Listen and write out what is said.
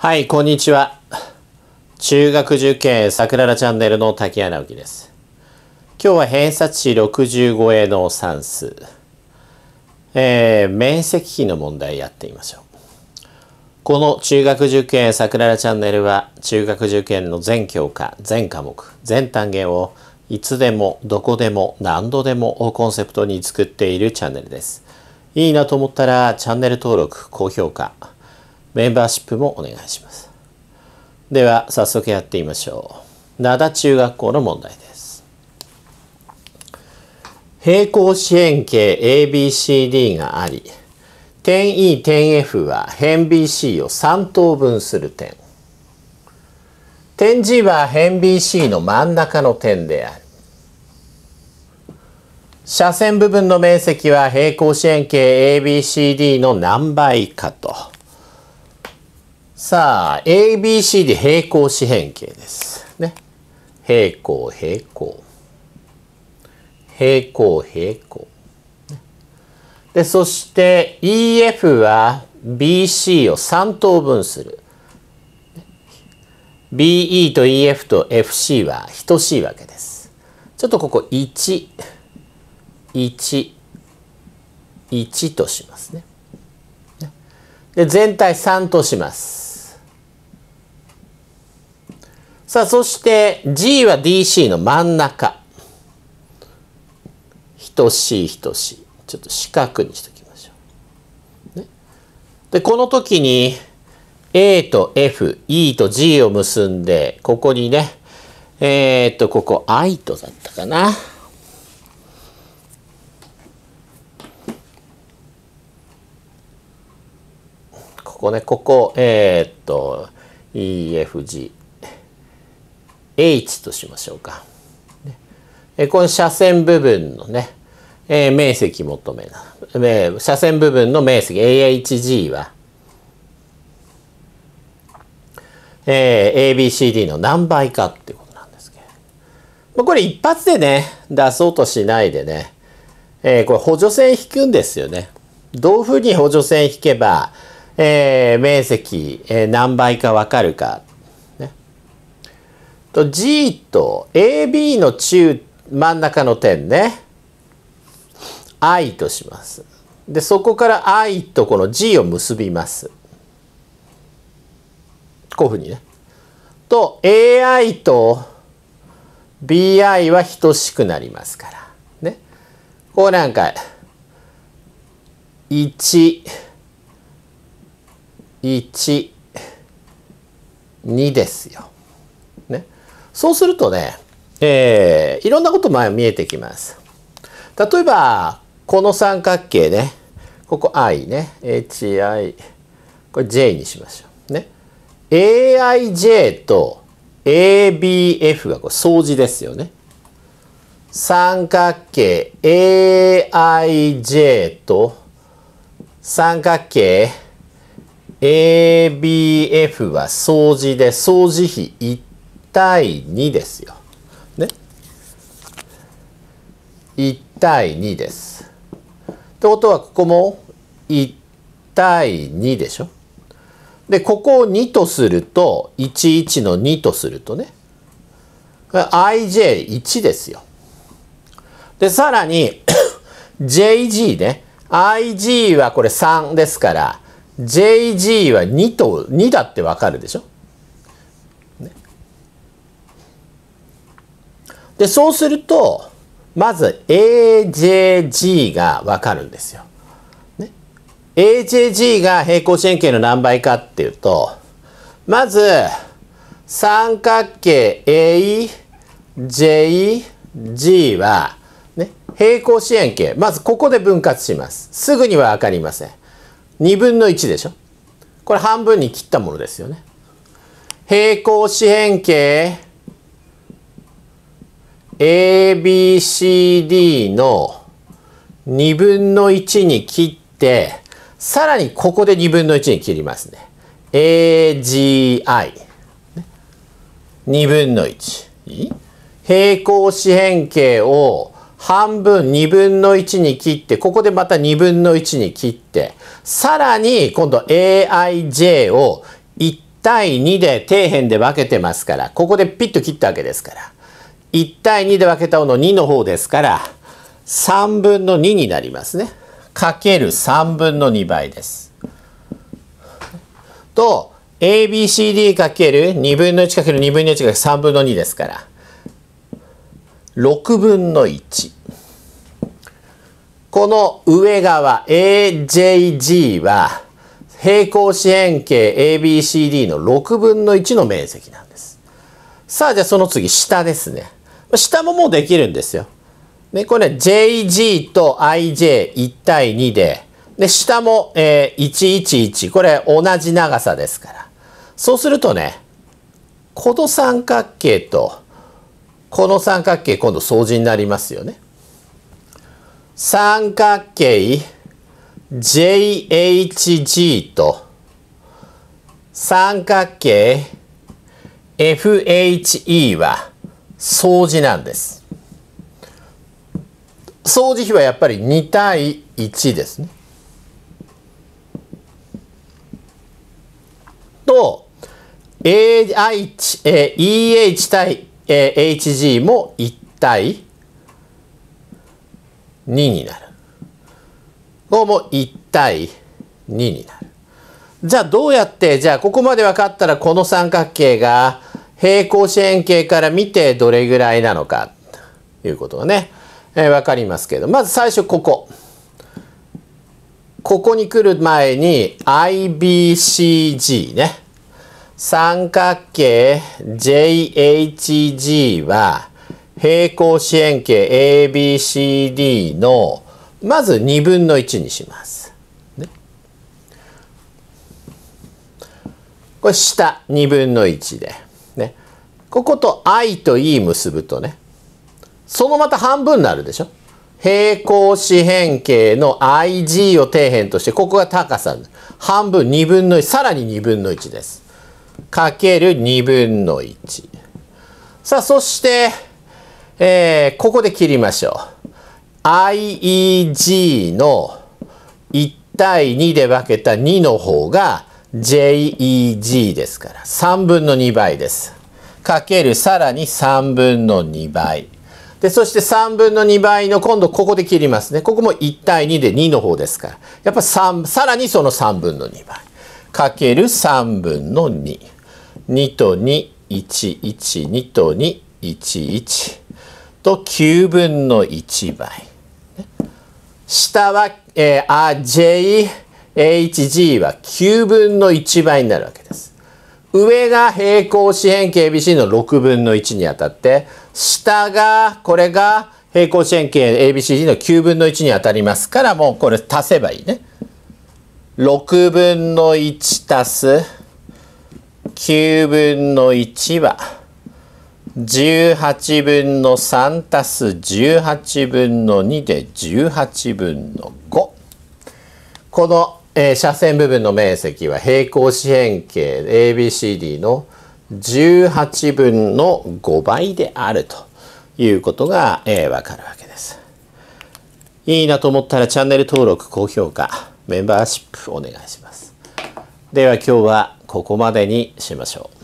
はい、こんにちは。中学受験桜らチャンネルの滝谷直樹です。今日は偏差値65への算数。えー、面積比の問題やってみましょう。この中学受験桜らチャンネルは中学受験の全教科、全科目、全単元をいつでも、どこでも、何度でもをコンセプトに作っているチャンネルです。いいなと思ったらチャンネル登録、高評価、メンバーシップもお願いします。では、早速やってみましょう。灘中学校の問題です。平行四辺形 ABCD があり、点 E、点 F は辺 BC を3等分する点。点 G は辺 BC の真ん中の点である。斜線部分の面積は平行四辺形 ABCD の何倍かと。さあ、ABC で平行四辺形です。ね。平行、平行。平行、平行。で、そして EF は BC を3等分する。BE と EF と FC は等しいわけです。ちょっとここ1、1、1としますね。で、全体3とします。さあ、そして G は DC の真ん中。等しい等しい。ちょっと四角にしておきましょう。ね、で、この時に A と F、E と G を結んで、ここにね、えー、っと、ここ I とだったかな。ここね、ここ、えー、っと、EFG。H としましょうか。えこの斜線部分のね、えー、面積求めな、えー、斜線部分の面積 AHG は、えー、ABCD の何倍かっていうことなんですけど、まあ、これ一発でね出そうとしないでね、えー、これ補助線引くんですよね。どういうふうに補助線引けば、えー、面積、えー、何倍か分かるかと G と AB の中真ん中の点ね I とします。でそこから I とこの G を結びます。こういうふうにね。と AI と BI は等しくなりますから。ね。こうなんか112ですよ。そうするとね、えー、いろんなこと前見えてきます。例えば、この三角形ね、ここ i ね、hi、これ j にしましょう。ね。aij と abf がこれ相似ですよね。三角形 aij と三角形 abf は相似で相似比1対2ですよ。ね。1対2です。ってことはここも1対2でしょ。でここを2とすると11の2とするとね IJ1 ですよ。でさらに JG ね IG はこれ3ですから JG は2と2だってわかるでしょ。で、そうすると、まず AJG がわかるんですよ。ね、AJG が平行四辺形の何倍かっていうと、まず、三角形 AJG は、ね、平行四辺形。まずここで分割します。すぐにはわかりません。2分の1でしょこれ半分に切ったものですよね。平行四辺形 ABCD の2分の1に切って、さらにここで2分の1に切りますね。AGI。2分の1。平行四辺形を半分2分の1に切って、ここでまた2分の1に切って、さらに今度 AIJ を1対2で底辺で分けてますから、ここでピッと切ったわけですから。1対2で分けた方の2の方ですから3分の2になりますね。かける3分の2倍です。と ABCD かける2分の1かける2分の1かける3分の2ですから6分の1。この上側 AJG は平行四辺形 ABCD の6分の1の面積なんです。さあじゃあその次下ですね。下ももうできるんですよ。ね、これ、JG と IJ1 対2で、で、下も、えー、111。これ、同じ長さですから。そうするとね、この三角形と、この三角形、今度相似になりますよね。三角形 JHG と、三角形 FHE は、掃除なんです掃除比はやっぱり2対1ですねと a え EH 対、え HG も1対2になる。こも1対2になる。じゃあどうやって、じゃあここまで分かったらこの三角形が平行四辺形から見てどれぐらいなのかということがね、えー、分かりますけどまず最初ここここに来る前に IBCG ね三角形 JHG は平行四辺形 ABCD のまず2分の1にします。ね、これ下2分の1で。ここと愛と E 結ぶとね、そのまた半分になるでしょ平行四辺形の IG を底辺として、ここが高さ。半分、二分の一、さらに二分の一です。かける二分の一。さあ、そして、えー、ここで切りましょう。IEG の1対2で分けた2の方が JEG ですから、3分の2倍です。かけるさらに3分の2倍。で、そして3分の2倍の今度ここで切りますね。ここも1対2で2の方ですから。やっぱ3、さらにその3分の2倍。かける3分の2。2と2、1、1、2と2、1、1。と9分の1倍。下は、えー、あ、J、HG は9分の1倍になるわけです。上が平行四辺形 ABC の6分の1にあたって、下が、これが平行四辺形 ABCD の9分の1にあたりますから、もうこれ足せばいいね。6分の1足す9分の1は、18分の3足す18分の2で18分の5。このえー、斜線部分の面積は平行四辺形 ABCD の18分の5倍であるということが、えー、わかるわけです。いいなと思ったらチャンネル登録、高評価、メンバーシップお願いします。では今日はここまでにしましょう。